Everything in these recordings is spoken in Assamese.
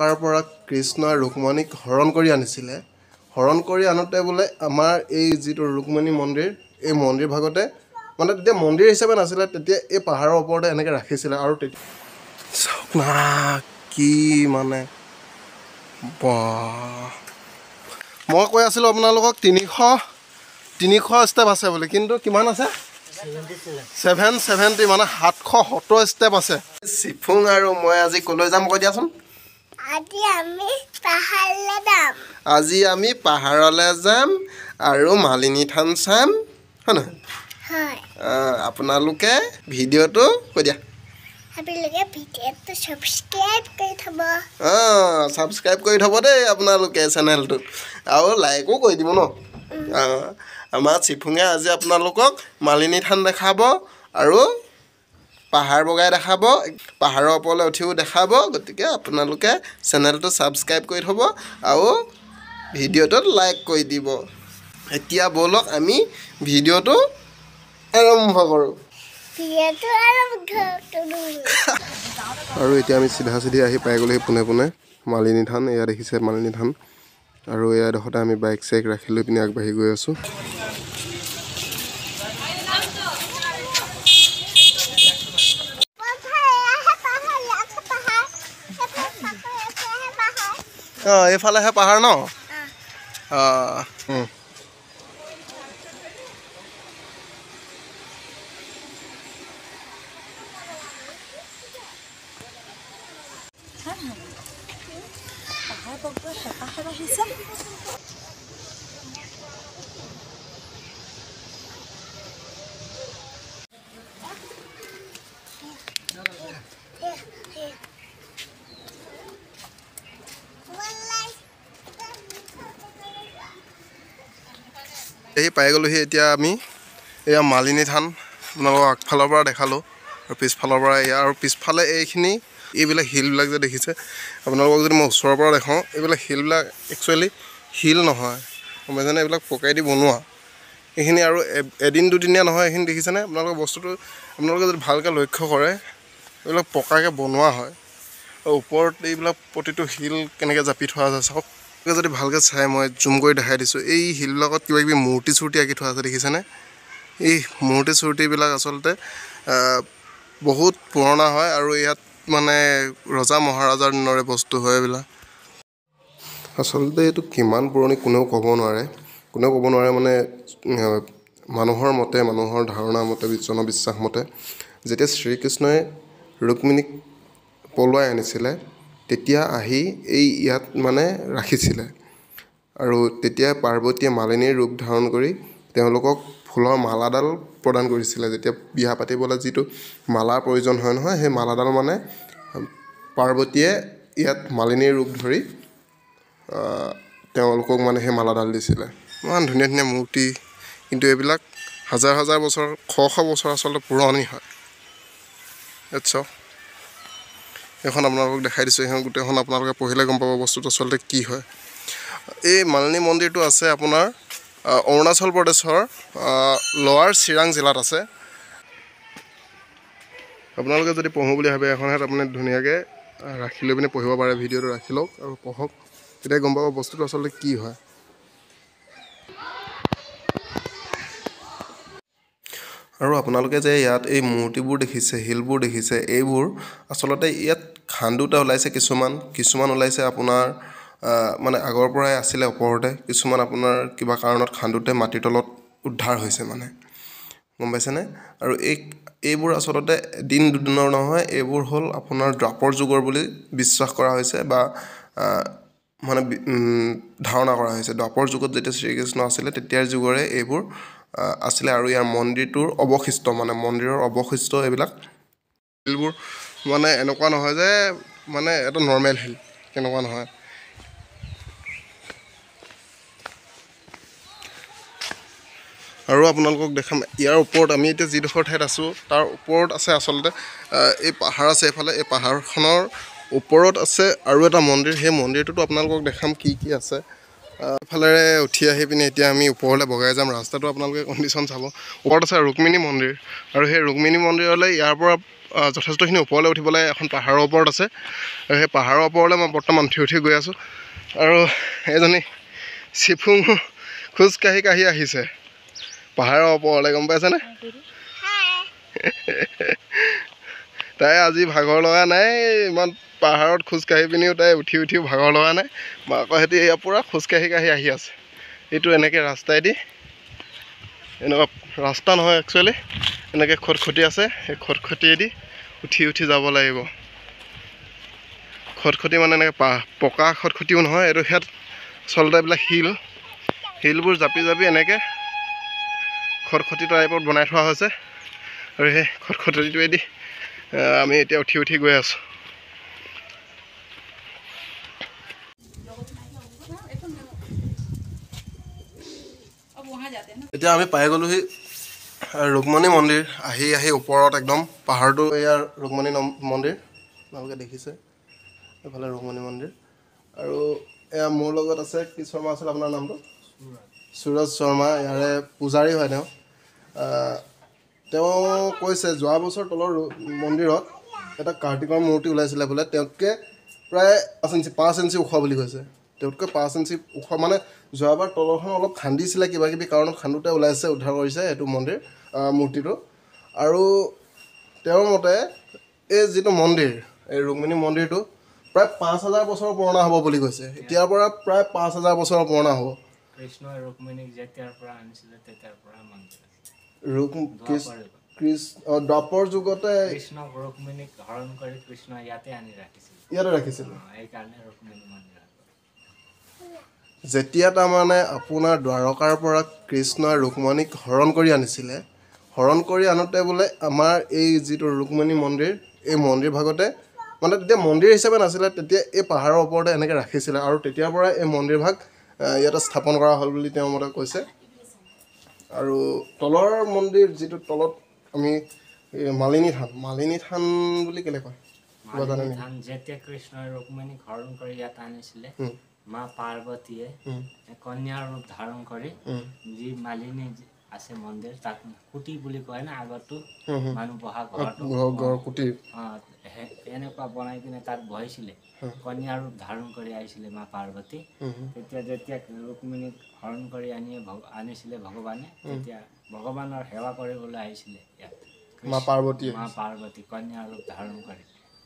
দ্বাৰকাৰ পৰা কৃষ্ণই ৰুক্মণীক হৰণ কৰি আনিছিলে হৰণ কৰি আনোতে বোলে আমাৰ এই যিটো ৰুক্মণী মন্দিৰ এই মন্দিৰ ভাগতে মানে তেতিয়া মন্দিৰ হিচাপে নাছিলে তেতিয়া এই পাহাৰৰ ওপৰতে এনেকৈ ৰাখিছিলে আৰু তেতিয়া কি মানে মই কৈ আছিলোঁ আপোনালোকক তিনিশ তিনিশ ষ্টেপ আছে বুলি কিন্তু কিমান আছে ছেভেন ছেভেণ্টি মানে সাতশ সত্তৰ ষ্টেপ আছে চিফুং আৰু মই আজি ক'লৈ যাম কৈ দিয়াচোন আজি আমি পাহাৰলৈ যাম আজি আমি পাহাৰলৈ যাম আৰু মালিনী থান চাম হয় নহয় আপোনালোকে ভিডিঅ'টো কৈ দিয়া ছাবস্ক্ৰাইব কৰি থ'ব দেই আপোনালোকে চেনেলটোত আৰু লাইকো কৰি দিব ন অঁ আমাৰ চিফুঙে আজি আপোনালোকক মালিনী থান দেখাব আৰু পাহাৰ বগাই দেখাব পাহাৰৰ ওপৰলৈ উঠিও দেখাব গতিকে আপোনালোকে চেনেলটো ছাবস্ক্ৰাইব কৰি থ'ব আৰু ভিডিঅ'টোত লাইক কৰি দিব এতিয়া ব'লক আমি ভিডিঅ'টো আৰম্ভ কৰোঁ আৰু এতিয়া আমি চিধা চিধি আহি পাই গ'লোঁ পোনে পোনে মালিনী থান এয়া দেখিছে মালিনী থান আৰু এয়া এডোখৰতে আমি বাইক চাইক ৰাখি লৈ পিনি আগবাঢ়ি গৈ আছোঁ অঁ এইফালেহে পাহাৰ ন অঁ এই পাই গ'লোহি এতিয়া আমি এয়া মালিনী থান আপোনালোকৰ আগফালৰ পৰা দেখালোঁ আৰু পিছফালৰ পৰা এয়া আৰু পিছফালে এইখিনি এইবিলাক শিলবিলাক যে দেখিছে আপোনালোকক যদি মই ওচৰৰ পৰা দেখাওঁ এইবিলাক শিলবিলাক একচুৱেলি শিল নহয় মই জানে এইবিলাক পকাই দি বনোৱা এইখিনি আৰু এদিন দুদিনীয়া নহয় এইখিনি দেখিছেনে আপোনালোকৰ বস্তুটো আপোনালোকে যদি ভালকৈ লক্ষ্য কৰে এইবিলাক পকাকৈ বনোৱা হয় আৰু ওপৰত এইবিলাক প্ৰতিটো শিল কেনেকৈ জাপি থোৱা যায় চাওক যদি ভালকৈ চাই মই জুম কৰি দেখাই দিছোঁ এই শিলবিলাকত কিবাকিবি মূৰ্তি চুৰ্তি আঁকি থোৱা আছে দেখিছেনে এই মূৰ্তি চুৰ্তিবিলাক আচলতে বহুত পুৰণা হয় আৰু ইয়াত মানে ৰজা মহাৰজাৰ দিনৰে বস্তু হয় এইবিলাক আচলতে এইটো কিমান পুৰণি কোনেও ক'ব নোৱাৰে কোনেও ক'ব নোৱাৰে মানে মানুহৰ মতে মানুহৰ ধাৰণা মতে জনবিশ্বাস মতে যেতিয়া শ্ৰীকৃষ্ণই ৰুক্মিণীক পলুৱাই আনিছিলে তেতিয়া আহি এই ইয়াত মানে ৰাখিছিলে আৰু তেতিয়া পাৰ্বতীয়ে মালিনীৰ ৰূপ ধাৰণ কৰি তেওঁলোকক ফুলৰ মালাডাল প্ৰদান কৰিছিলে যেতিয়া বিয়া পাতিবলৈ যিটো মালাৰ প্ৰয়োজন হয় নহয় সেই মালাডাল মানে পাৰ্বতীয়ে ইয়াত মালিনীৰ ৰূপ ধৰি তেওঁলোকক মানে সেই মালাডাল দিছিলে ইমান ধুনীয়া ধুনীয়া মূৰ্তি কিন্তু এইবিলাক হাজাৰ হাজাৰ বছৰ শ শ বছৰ আচলতে পুৰণি হয় এইটছ সেইখন আপোনালোকক দেখাই দিছোঁ সেইখন গোটেইখন আপোনালোকে পঢ়িলে গম পাব বস্তুটো আচলতে কি হয় এই মালিনী মন্দিৰটো আছে আপোনাৰ অৰুণাচল প্ৰদেশৰ লৱাৰ চিৰাং জিলাত আছে আপোনালোকে যদি পঢ়োঁ বুলি ভাবে এখন হাত আপুনি ধুনীয়াকৈ ৰাখি লৈ পিনে পঢ়িব পাৰে ভিডিঅ'টো ৰাখি লওক আৰু পঢ়ক তেতিয়া গম পাব বস্তুটো আচলতে কি হয় আৰু আপোনালোকে যে ইয়াত এই মূৰ্তিবোৰ দেখিছে শিলবোৰ দেখিছে এইবোৰ আচলতে ইয়াত খান্দোতে ওলাইছে কিছুমান কিছুমান ওলাইছে আপোনাৰ মানে আগৰ পৰাই আছিলে ওপৰতে কিছুমান আপোনাৰ কিবা কাৰণত খান্দোতে মাটিৰ তলত উদ্ধাৰ হৈছে মানে গম পাইছেনে আৰু এই এইবোৰ আচলতে দিন দুদিনৰ নহয় এইবোৰ হ'ল আপোনাৰ দ্ৰাপৰ যুগৰ বুলি বিশ্বাস কৰা হৈছে বা মানে ধাৰণা কৰা হৈছে দ্ৰাপৰ যুগত যেতিয়া শ্ৰীকৃষ্ণ আছিলে তেতিয়াৰ যুগৰে এইবোৰ আছিলে আৰু ইয়াৰ মন্দিৰটোৰ অৱশিষ্ট মানে মন্দিৰৰ অৱশিষ্ট এইবিলাক বোৰ মানে এনেকুৱা নহয় যে মানে এটা নৰ্মেল হিল কেনেকুৱা নহয় আৰু আপোনালোকক দেখাম ইয়াৰ ওপৰত আমি এতিয়া যিডোখৰ ঠাইত আছোঁ তাৰ ওপৰত আছে আচলতে এই পাহাৰ আছে এইফালে এই পাহাৰখনৰ ওপৰত আছে আৰু এটা মন্দিৰ সেই মন্দিৰটোতো আপোনালোকক দেখাম কি কি আছে ফালেৰে উঠি আহি পিনি এতিয়া আমি ওপৰলৈ বগাই যাম ৰাস্তাটো আপোনালোকে কণ্ডিশ্যন চাব ওপৰত আছে ৰুক্মিণী মন্দিৰ আৰু সেই ৰুক্মিণী মন্দিৰলৈ ইয়াৰ পৰা যথেষ্টখিনি ওপৰলৈ উঠিবলৈ এখন পাহাৰৰ ওপৰত আছে আৰু সেই পাহাৰৰ ওপৰলৈ মই বৰ্তমান উঠি উঠি গৈ আছোঁ আৰু এজনী চিফুং খোজকাঢ়ি কাঢ়ি আহিছে পাহাৰৰ ওপৰলৈ গম পাইছেনে তাই আজি ভাগৰ লগা নাই ইমান পাহাৰত খোজকাঢ়ি পিনিও তাই উঠি উঠিও ভাগৰ লগা নাই মাকৰ সেহেঁতি এয়া পূৰা খোজকাঢ়ি কাঢ়ি আহি আছে এইটো এনেকৈ ৰাস্তাইদি এনেকুৱা ৰাস্তা নহয় একচুৱেলি এনেকৈ খটখটি আছে সেই খটখটিয়েদি উঠি উঠি যাব লাগিব খটখটি মানে এনেকৈ পা পকা খটখটিও নহয় এইটো সেয়াত আচলতে এইবিলাক শিল শিলবোৰ জাপি জাপি এনেকৈ খটখটি টাইপত বনাই থোৱা হৈছে আৰু সেই খট খটখটিটোৱেদি আমি এতিয়া উঠি উঠি গৈ আছো এতিয়া আমি পাই গ'লোহি ৰুক্মণী মন্দিৰ আহি আহি ওপৰত একদম পাহাৰটো এয়া ৰুক্মণী মন্দিৰ আপোনালোকে দেখিছে এইফালে ৰুক্মণী মন্দিৰ আৰু এয়া মোৰ লগত আছে কি শৰ্মা আছিল আপোনাৰ নামটো সুৰজ শৰ্মা ইয়াৰে পূজাৰী হয় তেওঁ তেওঁ কৈছে যোৱা বছৰ তলৰ মন্দিৰত এটা কাৰ্তিকৰ মূৰ্তি ওলাইছিলে বোলে তেওঁতকে প্ৰায় পাঁচ ইঞ্চি পাঁচ ইঞ্চি ওখ বুলি কৈছে তেওঁতকৈ পাঁচ ইঞ্চি ওখ মানে যোৱাবাৰ তলৰখন অলপ খান্দিছিলে কিবা কিবি কাৰণ খান্দোতে ওলাইছে উদ্ধাৰ কৰিছে সেইটো মন্দিৰ মূৰ্তিটো আৰু তেওঁৰ মতে এই যিটো মন্দিৰ এই ৰুক্মিণী মন্দিৰটো প্ৰায় পাঁচ হাজাৰ বছৰৰ পুৰণা হ'ব বুলি কৈছে এতিয়াৰ পৰা প্ৰায় পাঁচ হাজাৰ বছৰৰ পুৰণা হ'ব কৃষ্ণই ৰুক্মিণীক যেতিয়াৰ পৰা আনিছিলে তেতিয়াৰ পৰা মন্দিৰ যেতিয়া তাৰমানে আপোনাৰ দ্বাৰকাৰ পৰা কৃষ্ণই ৰুক্মণীক হৰণ কৰি আনিছিলে হৰণ কৰি আনোতে বোলে আমাৰ এই যিটো ৰুক্মণী মন্দিৰ এই মন্দিৰ ভাগতে মানে তেতিয়া মন্দিৰ হিচাপে নাছিলে তেতিয়া এই পাহাৰৰ ওপৰতে এনেকৈ ৰাখিছিলে আৰু তেতিয়াৰ পৰাই এই মন্দিৰভাগ ইয়াতে স্থাপন কৰা হ'ল বুলি তেওঁ মতে কৈছে আৰু তলৰ মন্দিৰ যিটো তলত আমি মালিনী থান মালিনী থান বুলি কেলে কয় যেতিয়া কৃষ্ণই ৰুক্মিণীক হৰণ কৰি ইয়াত আনিছিলে মা পাৰ্বতীয়ে কন্যাৰ ৰূপ ধাৰণ কৰি যি মালিনী আছে মন্দিৰ তাত কুটি বুলি কয় না আগতো মানুহ বহা ঘৰটো এনেকুৱা বনাই কিনে তাত বহিছিলে কন্যা ৰূপ ধাৰণ কৰি আহিছিলে মা পাৰ্বতী তেতিয়া যেতিয়া ৰুক্মিণীক হৰণ কৰি আনি আনিছিলে ভগৱানে তেতিয়া ভগৱানৰ সেৱা কৰিবলৈ আহিছিলে ইয়াত মা পাৰ্বতী মা কন্যা ৰূপ ধাৰণ কৰি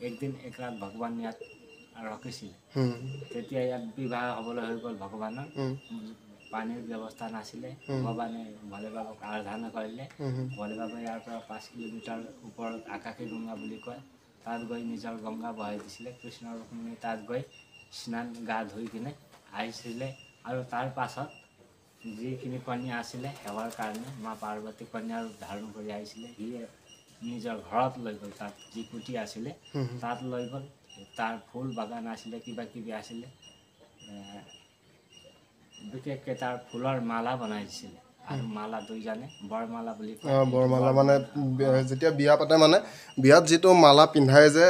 একদিন একৰাত ভগৱান ইয়াত ৰখিছিলে তেতিয়া ইয়াত বিবাহ হ'বলৈ হৈ গ'ল ভগৱানৰ পানীৰ ব্যৱস্থা নাছিলে ভগৱানে ভলে বাবাক আৰাধনা কৰিলে ভলে বাবাই ইয়াৰ পৰা পাঁচ কিলোমিটাৰ ওপৰত আকাশী গংগা বুলি কয় তাত গৈ নিজৰ গংগা বহাই দিছিলে কৃষ্ণ ৰুক্মিণী তাত গৈ স্নান গা ধুই কিনে আহিছিলে আৰু তাৰ পাছত যিখিনি কন্যা আছিলে সেৱাৰ কাৰণে মা পাৰ্বতী কন্যা ৰূপ ধাৰণ কৰি আহিছিলে সি নিজৰ ঘৰত লৈ গ'ল তাত যি কুটি আছিলে তাত লৈ গ'ল তাৰ ফুল বাগান আছিলে কিবা কিবি আছিলে বিশেষকে তাৰ ফুলৰ মালা বনাই দিছিলে মালা বৰমালা মানে যেতিয়া বিয়া পাতে মানে বিয়াত যিটো মালা পিন্ধাই যে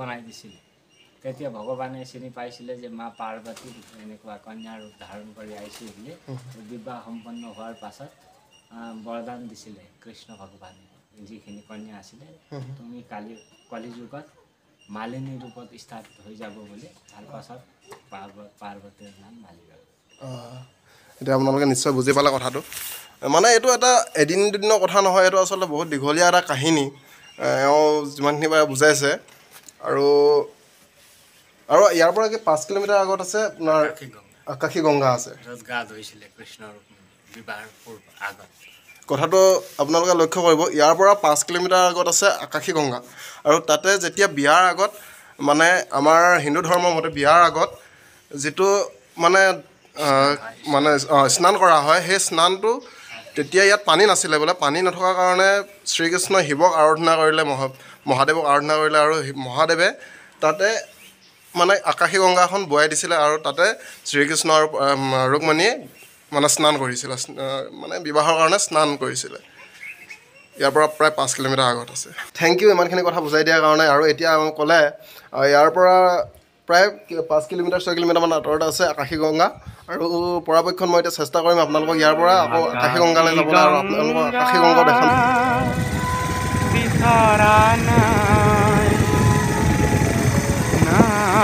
বনাই দিছিলে তেতিয়া ভগৱানে চিনি পাইছিলে যে মা পাৰ্বতী এনেকুৱা কন্যা ৰূপ ধাৰণ কৰি আহিছে বুলি বিবাহ সম্পন্ন হোৱাৰ পাছত বৰদান দিছিলে কৃষ্ণ ভগৱানে যিখিনি কন্যা আছিলে তুমি কালি কলিযুগত মালিনী ৰূপত স্থাপিত হৈ যাব বুলি তাৰ পাছত পাৰ্বতীৰ নাম মালিক এতিয়া আপোনালোকে নিশ্চয় বুজি পালে কথাটো মানে এইটো এটা এদিন দুদিনৰ কথা নহয় এইটো আচলতে বহুত দীঘলীয়া এটা কাহিনী এওঁ যিমানখিনি পাৰে বুজাইছে আৰু আৰু ইয়াৰ পৰা কি পাঁচ কিলোমিটাৰ আগত আছে আপোনাৰ আকাশী গংগা আছে কথাটো আপোনালোকে লক্ষ্য কৰিব ইয়াৰ পৰা পাঁচ কিলোমিটাৰ আগত আছে আকাশী গংগা আৰু তাতে যেতিয়া বিয়াৰ আগত মানে আমাৰ হিন্দু ধৰ্মৰ মতে বিয়াৰ আগত যিটো মানে মানে স্নান কৰা হয় সেই স্নানটো তেতিয়া ইয়াত পানী নাছিলে বোলে পানী নথকাৰ কাৰণে শ্ৰীকৃষ্ণই শিৱক আৰাধনা কৰিলে মহাদেৱক আৰাধনা কৰিলে আৰু মহাদেৱে তাতে মানে আকাশী গংগাখন বোৱাই দিছিলে আৰু তাতে শ্ৰীকৃষ্ণ আৰু ৰুক্মণীয়ে মানে স্নান কৰিছিলে মানে বিবাহৰ কাৰণে স্নান কৰিছিলে ইয়াৰ পৰা প্ৰায় পাঁচ কিলোমিটাৰ আগত আছে থেংক ইউ ইমানখিনি কথা বুজাই দিয়াৰ কাৰণে আৰু এতিয়া ক'লে ইয়াৰ পৰা প্ৰায় পাঁচ কিলোমিটাৰ ছয় কিলোমিটাৰমান আঁতৰত আছে আকাশী গংগা আৰু পৰাপক্ষত মই এতিয়া চেষ্টা কৰিম আপোনালোকক ইয়াৰ পৰা আকৌ আকাশী গংগালৈ যাবলৈ আৰু আপোনালোকৰ আকাশী গংগা দেখাম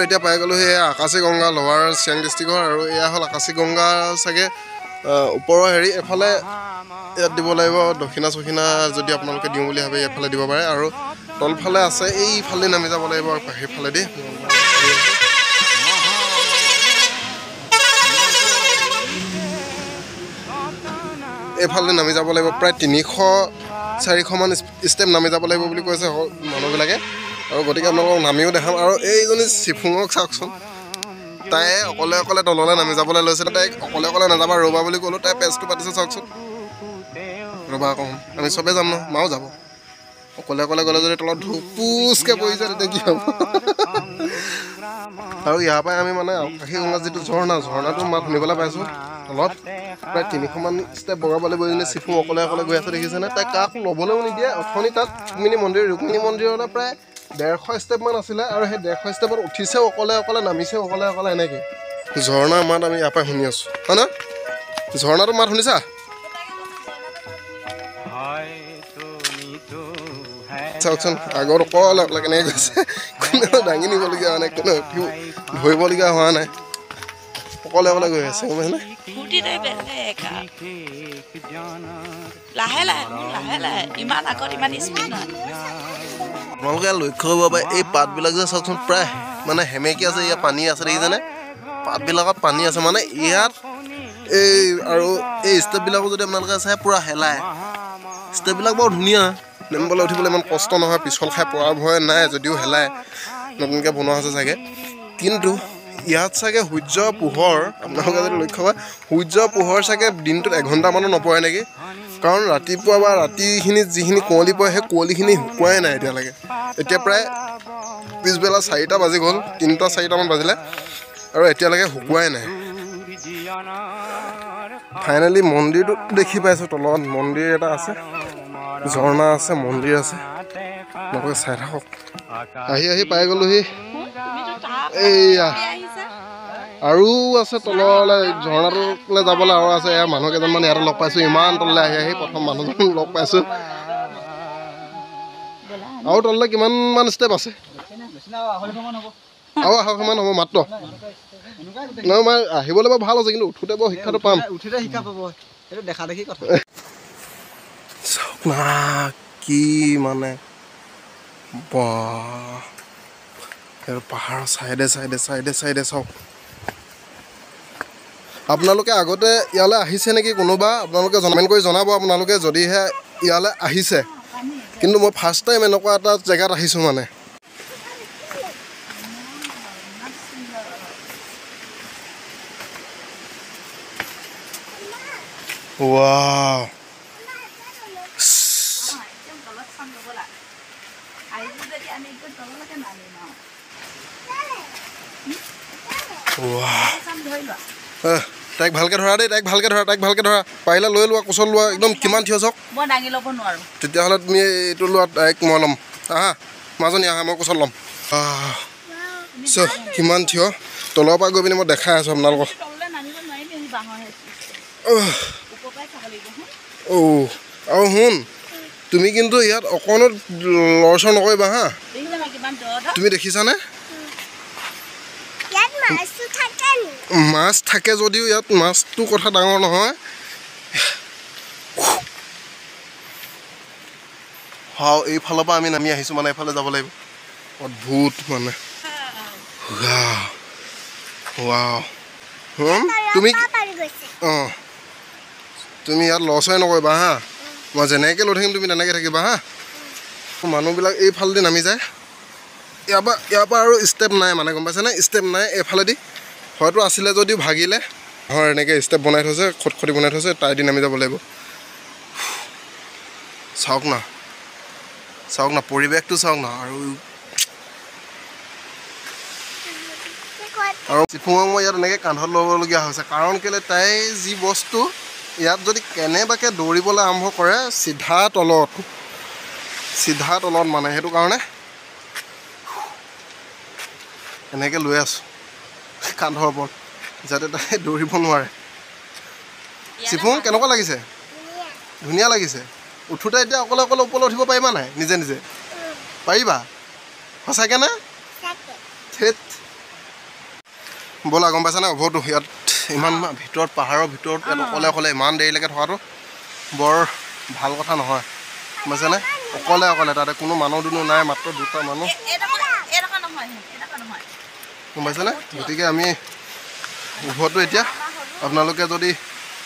আৰু এতিয়া পাই গ'লোঁ সেয়া আকাশী গংগা লোৱাৰ চিয়াং ডিষ্ট্ৰিক্টৰ আৰু এয়া হ'ল আকাশী গংগা চাগে ওপৰৰ হেৰি এফালে ইয়াত দিব লাগিব দক্ষিণা চক্ষিণা যদি আপোনালোকে দিওঁ বুলি ভাবে ইয়াৰফালে দিব পাৰে আৰু তলফালে আছে এইফালেদি নামি যাব লাগিব সেইফালেদি এইফালে নামি যাব লাগিব প্ৰায় তিনিশ চাৰিশমান ষ্টেপ নামি যাব লাগিব বুলি কৈছে মানুহবিলাকে আৰু গতিকে আপোনালোকক নামিও দেখাম আৰু এইজনী চিফুঙক চাওকচোন তাই অকলে অকলে তললৈ নামি যাবলৈ লৈছে তাই অকলে অকলে নাযাবা ৰবা বুলি ক'লোঁ তাই পেজটো পাতিছে চাওকচোন ৰবা কওঁ আমি চবেই যাম ন মাও যাব অকলে অকলে গ'লে যদি তলত ধুপুচকৈ পৰি যায় তেতিয়া কি হ'ব আৰু ইয়াৰ পৰাই আমি মানে আকাশী গংগাৰ যিটো ঝৰ্ণা ঝৰ্ণাটো মাত শুনিবলৈ পাইছোঁ তলত প্ৰায় তিনিশমান ষ্টেপ বগাবলৈ গৈছিলে চিফুং অকলে অকলে গৈ আছে দেখিছেনে তাই কাক ল'বলৈও নিদিয়ে অথনি তাত ৰুক্মিণী মন্দিৰ ৰুক্মিণী মন্দিৰলৈ প্ৰায় ডেৰশ ষ্টেপ মান আছিলে আৰু সেই ডেৰশ ষ্টেপত উঠিছেও অকলে অকলে নামিছেও অকলে অকলে এনেকে ঝৰ্ণাৰ মাত আমি ইয়াৰ পৰা শুনি আছো হয় হয়নে ঝৰ্ণাটো মাত শুনিছা চাওকচোন আগত অকলে অকলে কেনেকৈ গৈছে কোনেও দাঙি নিবলগীয়া হোৱা নাই কোনেও কিয় ধৰিবলগীয়া হোৱা নাই অকলে অকলে গৈ আছে গম লাহে আপোনালোকে লক্ষ্য কৰিব পাৰে এই পাতবিলাক যে চাওকচোন প্ৰায় মানে সেমেকি আছে ইয়াত পানী আছে দেখিছেনে পাতবিলাকত পানী আছে মানে ইয়াত এই আৰু এই ষ্টেপবিলাকো যদি আপোনালোকে চাই পূৰা শেলাই ষ্টেপবিলাক বৰ ধুনীয়া নেমবলৈ উঠিবলৈ ইমান কষ্ট নহয় পিছল খাই পৰা ভয় নাই যদিও শেলাই নতুনকৈ বনোৱা হৈছে চাগে কিন্তু ইয়াত চাগে সূৰ্য পোহৰ আপোনালোকে যদি লক্ষ্য কৰে সূৰ্য পোহৰ চাগে দিনটোত এঘণ্টামানো নপৰে নেকি কাৰণ ৰাতিপুৱা বা ৰাতিখিনিত যিখিনি কুঁৱলী পৰে সেই কুঁৱলীখিনি শুকুৱাই নাই এতিয়ালৈকে এতিয়া প্ৰায় পিছবেলা চাৰিটা বাজি গ'ল তিনিটা চাৰিটামান বাজিলে আৰু এতিয়ালৈকে শুকুৱাই নাই ফাইনেলি মন্দিৰটো দেখি পাইছোঁ তলত মন্দিৰ এটা আছে ঝৰ্ণা আছে মন্দিৰ আছে আপোনালোকে চাই থাকক আহি আহি পাই গ'লোহি এইয়া আৰু আছে তললৈ ঝৰ্ণাটোলৈ যাবলৈ আৰু আছে এয়া মানুহ কেইজনমান ইয়াতে লগ পাইছোঁ ইমান তললৈ আহি আহি প্ৰথম মানুহজন লগ পাইছোঁ আৰু তললৈ কিমানমান ষ্টেপ আছে আৰু আঢ়ৈশমান হ'ব মাত্ৰ নহয় মই আহিবলৈ বাৰু ভাল আছে কিন্তু উঠোঁতে বৰ শিক্ষাটো পাম উঠোঁতে কি মানে পাহাৰৰ চাইডে চাইডে চাইডে চাইডে চাওক আপোনালোকে আগতে ইয়ালৈ আহিছে নেকি কোনোবা আপোনালোকে জনমেন কৰি জনাব আপোনালোকে যদিহে ইয়ালৈ আহিছে কিন্তু মই ফাৰ্ষ্ট টাইম এনেকুৱা এটা জেগাত আহিছোঁ মানে eh. তাইক ভালকে ধৰা দেই তাইক ভালকে ধৰা তাইক ভালকে ধৰা পাৰিলে লৈ লোৱা কোচল লোৱা একদম কিমান থিয় চক মই দাঙি ল'ব নোৱাৰোঁ তেতিয়াহ'লে তুমি এইটো লোৱা তাইক মই ল'ম আহা মাজনী আহা মই কোচল ল'ম কিমান থিয় তলৰ পৰা গৈ পিনি মই দেখাই আছো আপোনালোকক অ' আৰু শুন তুমি কিন্তু ইয়াত অকণো লৰচৰ নকৰিবা হা তুমি দেখিছানে মাছ থাকে যদিও ইয়াত মাছটো কথা ডাঙৰ নহয় হাও এইফালৰ পৰা আমি নামি আহিছোঁ মানে এইফালে যাব লাগিব অদ্ভুত মানে তুমি অঁ তুমি ইয়াত লছেই নকৰিবা হা মই যেনেকৈ লৈ থাকিম তুমি তেনেকৈ থাকিবা হা মানুহবিলাক এইফালেদি নামি যায় ইয়াৰ পৰা ইয়াৰ পৰা আৰু ষ্টেপ নাই মানে গম পাইছেনে ষ্টেপ নাই এইফালেদি হয়তো আছিলে যদিও ভাগিলে ঘৰ এনেকৈ ষ্টেপ বনাই থৈছে খটি বনাই থৈছে দিন আমি যাব লাগিব চাওক না চাওক না পৰিৱেশটো চাওক না আৰু আৰু চিফুঙক মই ইয়াত এনেকৈ কান্ধত ল'বলগীয়া হৈছে কাৰণ কেলৈ তাই যি বস্তু ইয়াত যদি কেনেবাকৈ দৌৰিবলৈ আৰম্ভ কৰে চিধা তলত চিধা তলত মানে সেইটো কাৰণে এনেকৈ লৈ আছোঁ কান্ধৰ ওপৰত যাতে তাই দৌৰিব নোৱাৰে চিপুন কেনেকুৱা লাগিছে ধুনীয়া লাগিছে উঠোঁতে এতিয়া অকলে অকলে ওপৰলৈ উঠিব পাৰিবা নাই নিজে নিজে পাৰিবা সঁচাকৈ নে ব'লা গম পাইছানে অভতো ইয়াত ইমান ভিতৰত পাহাৰৰ ভিতৰত ইয়াত অকলে অকলে ইমান দেৰিলৈকে থকাটো বৰ ভাল কথা নহয় গম পাইছানে অকলে অকলে তাতে কোনো মানুহ দুনুহ নাই মাত্ৰ দুটা মানুহ গম পাইছেনে গতিকে আমি উভৰটো এতিয়া আপোনালোকে যদি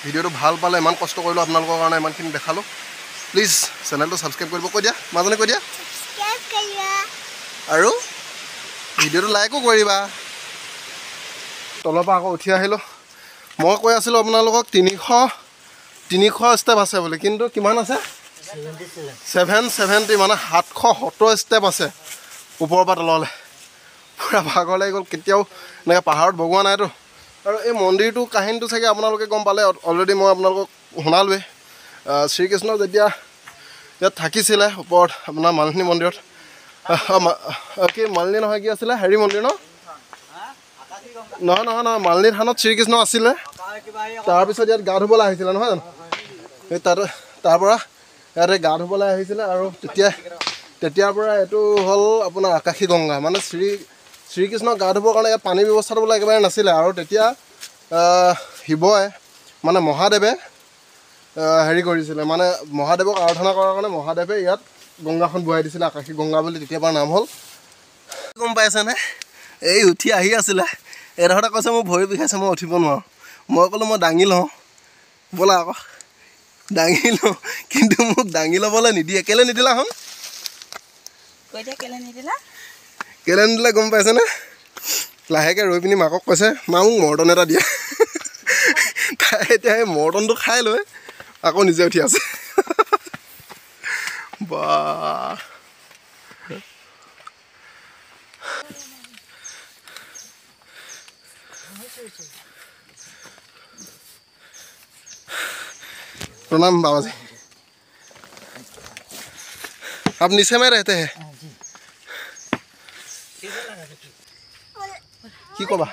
ভিডিঅ'টো ভাল পালে ইমান কষ্ট কৰিলোঁ আপোনালোকৰ কাৰণে ইমানখিনি দেখালোঁ প্লিজ চেনেলটো ছাবস্ক্ৰাইব কৰিব কৈ দিয়া মাজনে কৈ দিয়া আৰু ভিডিঅ'টো লাইকো কৰিবা তলৰ পৰা আকৌ উঠি আহিলোঁ মই কৈ আছিলোঁ আপোনালোকক তিনিশ তিনিশ ষ্টেপ আছে বুলি কিন্তু কিমান আছে ছেভেন ছেভেণ্টি মানে সাতশ সত্তৰ ষ্টেপ আছে ওপৰৰ পৰা তললৈ পুৰা লাগি গল কেতিয়াও এনেকৈ পাহাৰত ভগবান নাইতো আৰু এই মন্দিৰটো কাহিনীটো থাকে আপোনালোকে গম পালে অলৰেডি মই আপোনালোকক শুনালোৱেই শ্ৰীকৃষ্ণ যেতিয়া ইয়াত থাকিছিলে ওপৰত আপোনাৰ মালিনী মন্দিৰত কি মালিনী নহয় কি আছিলে হেৰি মন্দিৰ ন নহয় নহয় নহয় মালিনী থানত শ্ৰীকৃষ্ণ আছিলে তাৰপিছত ইয়াত গা ধুবলৈ আহিছিলে নহয় জানো তাৰ তাৰপৰা ইয়াতে গা ধুবলৈ আহিছিলে আৰু তেতিয়া তেতিয়াৰ পৰা এইটো হল আপোনাৰ আকাশী গংগা মানে শ্ৰী শ্ৰীকৃষ্ণক গা ধুবৰ কাৰণে ইয়াত পানীৰ ব্যৱস্থাটো বোলে একেবাৰে নাছিলে আৰু তেতিয়া শিৱই মানে মহাদেৱে হেৰি কৰিছিলে মানে মহাদেৱক আৰাধনা কৰাৰ কাৰণে মহাদেৱে ইয়াত গংগাখন বহাই দিছিলে আকাশী গংগা বুলি তেতিয়াৰ পৰা নাম হ'ল গম পাইছেনে এই উঠি আহি আছিলে এডোখৰতে কৈছে মোৰ ভৰি বিষাইছে মই উঠিব নোৱাৰোঁ মই ক'লোঁ মই দাঙি লওঁ ব'লা আকৌ দাঙি লওঁ কিন্তু মোক দাঙি ল'বলৈ নিদিয়ে কেলৈ নিদিলাচোন কেলৈ নিদিলা কেলেণ্ডাৰলৈ গম পাইছেনে লাহেকৈ ৰৈ পিনি মাকক কৈছে মা মোক মৰ্টন এটা দিয়া তাই এতিয়া সেই মৰ্টনটো খাই লৈ আকৌ নিজে উঠি আছে বা प्रणाम बाबा जी आप निशे में रहते हैं কি কবা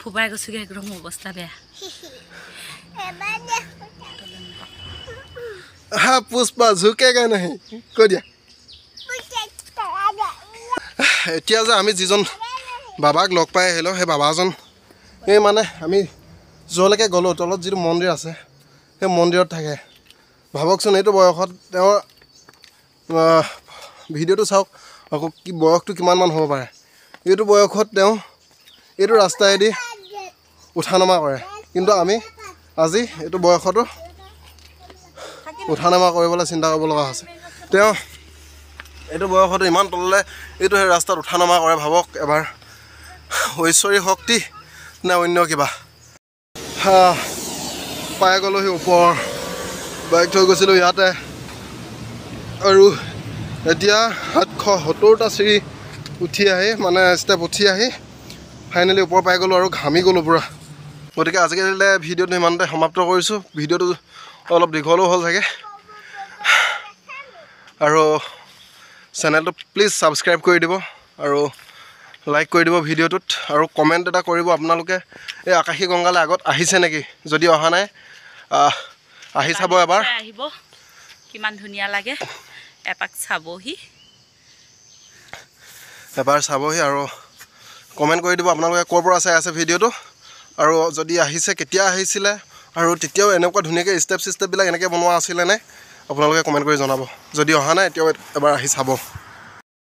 ফুপায় গৈছোগে একদম অৱস্থা বেয়া পুষ্পা জোকে গাই নাহি কৈ দিয়া এতিয়া যে আমি যিজন বাবাক লগ পাই আহিলোঁ সেই বাবাজন এই মানে আমি য'লৈকে গ'লোঁ তলত যিটো মন্দিৰ আছে সেই মন্দিৰত থাকে ভাবকচোন এইটো বয়সত তেওঁৰ ভিডিঅ'টো চাওক আকৌ কি বয়সটো কিমানমান হ'ব পাৰে এইটো বয়সত তেওঁ এইটো ৰাস্তাইদি উঠা নমা কৰে কিন্তু আমি আজি এইটো বয়সতো উঠা নমা কৰিবলৈ চিন্তা কৰিব লগা হৈছে তেওঁ এইটো বয়সতো ইমান তললৈ এইটো সেই ৰাস্তাত উঠা নমা কৰে ভাবক এবাৰ ঐশ্বৰী শক্তি নে অন্য কিবা পাই গ'লোহি ওপৰ বাইক থৈ গৈছিলোঁ ইয়াতে আৰু এতিয়া হাত সত্তৰটা চিৰি উঠি আহি মানে ষ্টেপ উঠি আহি ফাইনেলি ওপৰ পাই গ'লোঁ আৰু ঘামি গ'লোঁ পূৰা গতিকে আজিকালিলে ভিডিঅ'টো সিমানতে সমাপ্ত কৰিছোঁ ভিডিঅ'টো অলপ দীঘলো হ'ল চাগে আৰু চেনেলটো প্লিজ ছাবস্ক্ৰাইব কৰি দিব আৰু লাইক কৰি দিব ভিডিঅ'টোত আৰু কমেণ্ট এটা কৰিব আপোনালোকে এই আকাশী গংগালে আগত আহিছে নেকি যদি অহা নাই আহি চাব এবাৰ আহিব কিমান ধুনীয়া লাগে এপাক চাবহি এবাৰ চাবহি আৰু কমেণ্ট কৰি দিব আপোনালোকে ক'ৰ পৰা চাই আছে ভিডিঅ'টো আৰু যদি আহিছে কেতিয়া আহিছিলে আৰু তেতিয়াও এনেকুৱা ধুনীয়াকৈ ষ্টেপ চিষ্টেপবিলাক এনেকৈ বনোৱা আছিলেনে আপোনালোকে কমেণ্ট কৰি জনাব যদি অহা নাই এতিয়াও এবাৰ আহি চাব